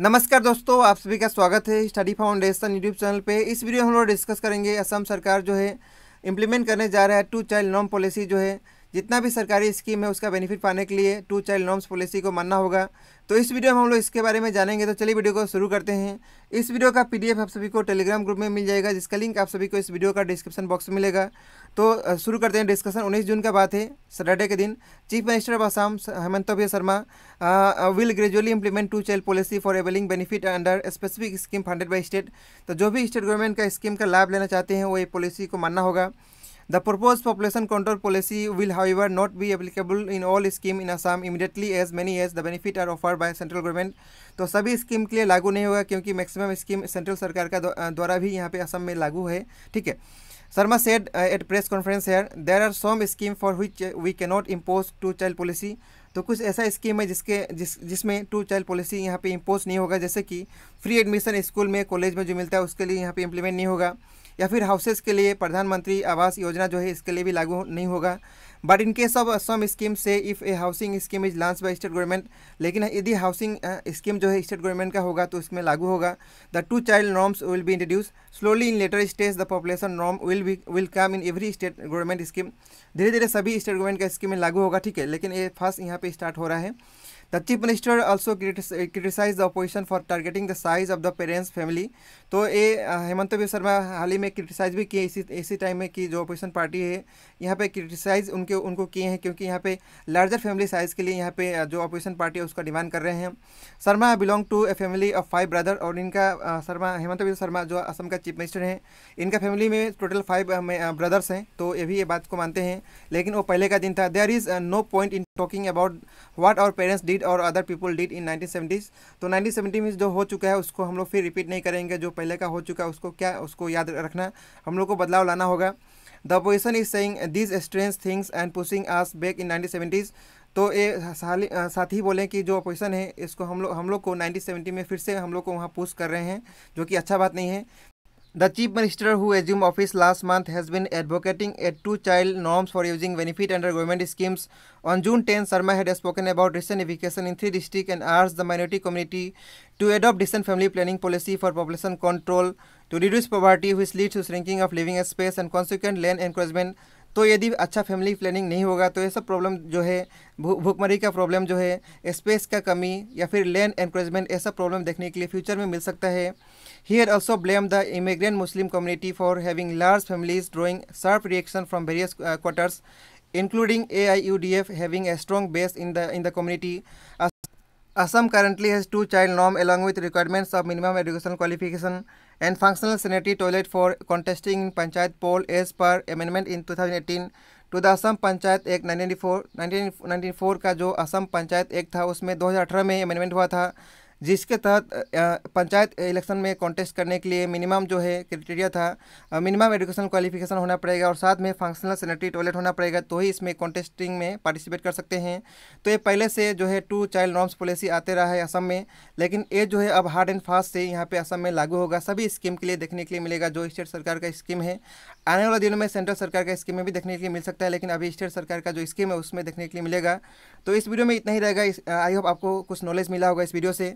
नमस्कार दोस्तों आप सभी का स्वागत है स्टडी फाउंडेशन यूट्यूब चैनल पे इस वीडियो में हम लोग डिस्कस करेंगे असम सरकार जो है इम्प्लीमेंट करने जा रहा है टू चाइल्ड नॉम पॉलिसी जो है जितना भी सरकारी स्कीम है उसका बेनिफिट पाने के लिए टू चाइल्ड नॉर्म्स पॉलिसी को मानना होगा तो इस वीडियो में हम लोग इसके बारे में जानेंगे तो चलिए वीडियो को शुरू करते हैं इस वीडियो का पीडीएफ आप सभी को टेलीग्राम ग्रुप में मिल जाएगा जिसका लिंक आप सभी को इस वीडियो का डिस्क्रिप्शन बॉक्स में मिलेगा तो शुरू करते हैं डिस्कशन उन्नीस जून का बात है सैटरडे के दिन chief minister of Assam Himanta भैया Sharma will gradually implement two child policy for enabling benefit under specific scheme funded by state तो जो भी स्टेट गवर्नमेंट का स्कीम का लाभ लेना चाहते हैं वो ये पॉलिसी को मानना होगा the The proposed population control policy will however not be applicable in all scheme in Assam immediately as many as the benefit are offer by central government तो सभी स्कीम के लिए लागू नहीं होगा क्योंकि मैक्सिमम स्कीम सेंट्रल सरकार का द्वारा भी यहाँ पे असम में लागू है ठीक है Sharma said at press conference here there are some scheme for which we not impose two child policy तो कुछ ऐसा स्कीम है जिसके जिस जिसमें टू चाइल्ड पॉलिसी यहाँ पे इम्पोज नहीं होगा जैसे कि फ्री एडमिशन स्कूल में कॉलेज में जो मिलता है उसके लिए यहाँ पे इम्प्लीमेंट नहीं होगा या फिर हाउसेस के लिए प्रधानमंत्री आवास योजना जो है इसके लिए भी लागू नहीं होगा but in case of some scheme से if a housing scheme is launch by state government लेकिन यदि हाउसिंग स्कीम uh, जो है स्टेट गवर्नमेंट का होगा तो इसमें लागू होगा the two child norms will be introduce slowly in later stage the population norm will भी will come in every state government scheme धीरे धीरे सभी स्टेट गवर्नमेंट का स्कीम लागू होगा ठीक है लेकिन ये फर्स्ट यहाँ पे स्टार्ट हो रहा है the chief minister also criticize the opposition for targeting the size of the parents family तो ये uh, हेमंत विश्व शर्मा हाल ही में क्रिटिसाइज भी किए इसी इसी टाइम में कि जो अपोजिशन पार्टी है यहाँ पे क्रिटिसाइज उनके के उनको किए हैं क्योंकि यहाँ पे लार्जर फैमिली साइज़ के लिए यहाँ पे जो अपोजिशन पार्टी है उसका डिमांड कर रहे हैं Sharma belong to a family of five brother और इनका शर्मा हेमंत बिस्व शर्मा जो असम का चीफ मिनिस्टर हैं इनका फैमिली में टोटल फाइव ब्रदर्स हैं तो ये भी ये बात को मानते हैं लेकिन वो पहले का दिन था there is no point in talking about what our parents did और other people did in nineteen तो नाइनटीन में जो हो चुका है उसको हम लोग फिर रिपीट नहीं करेंगे जो पहले का हो चुका है उसको क्या उसको याद रखना हम लोग को बदलाव लाना होगा the opposition is saying these strange things and pushing us back in nineteen seventies तो ये साथ ही बोलें कि जो अपोजिशन है इसको हम लोग हम लोग को नाइनटीन सेवेंटी में फिर से हम लोग को वहाँ पुश कर रहे हैं जो कि अच्छा बात नहीं है The Chief Minister who assumed office last month has been advocating a two-child norms for using benefit under government schemes. On June 10, Sarma had spoken about recent eviction in three districts and urged the minority community to adopt decent family planning policy for population control to reduce poverty which leads to shrinking of living space and consequent land encroachment तो यदि अच्छा family planning नहीं होगा तो ये सब problem जो है भूखमरी का प्रॉब्लम जो है स्पेस का कमी या फिर लैंड एनक्रोचमेंट ऐसा प्रॉब्लम देखने के लिए फ्यूचर में मिल सकता है here also blame the immigrant Muslim community for having large families drawing sharp reaction from various quarters including A I U D F having a strong base in the in the community Assam currently has two child नॉम along with requirements of minimum education qualification and functional sanitary toilet for contesting in panchayat poll as per amendment in 2018 to the Assam panchayat Act nineteen four nineteen का जो Assam panchayat act था उसमें 2018 में amendment हुआ था जिसके तहत पंचायत इलेक्शन में कॉन्टेस्ट करने के लिए मिनिमम जो है क्रिटेरिया था मिनिमम एजुकेशन क्वालिफिकेशन होना पड़ेगा और साथ में फंक्शनल सैनिटरी टॉयलेट होना पड़ेगा तो ही इसमें कॉन्टेस्टिंग में पार्टिसिपेट कर सकते हैं तो ये पहले से जो है टू चाइल्ड नॉर्म्स पॉलिसी आते रहा है असम में लेकिन ये जो है अब हार्ड एंड फास्ट से यहाँ पर असम में लागू होगा सभी स्कीम के लिए देखने के लिए मिलेगा जो स्टेट सरकार का स्कीम है आने वाले दिनों में सेंट्रल सरकार का स्कीम में भी देखने के लिए मिल सकता है लेकिन अभी स्टेट सरकार का जो स्कीम है उसमें देखने के लिए मिलेगा तो इस वीडियो में इतना ही रहेगा आई होप आपको कुछ नॉलेज मिला होगा इस वीडियो से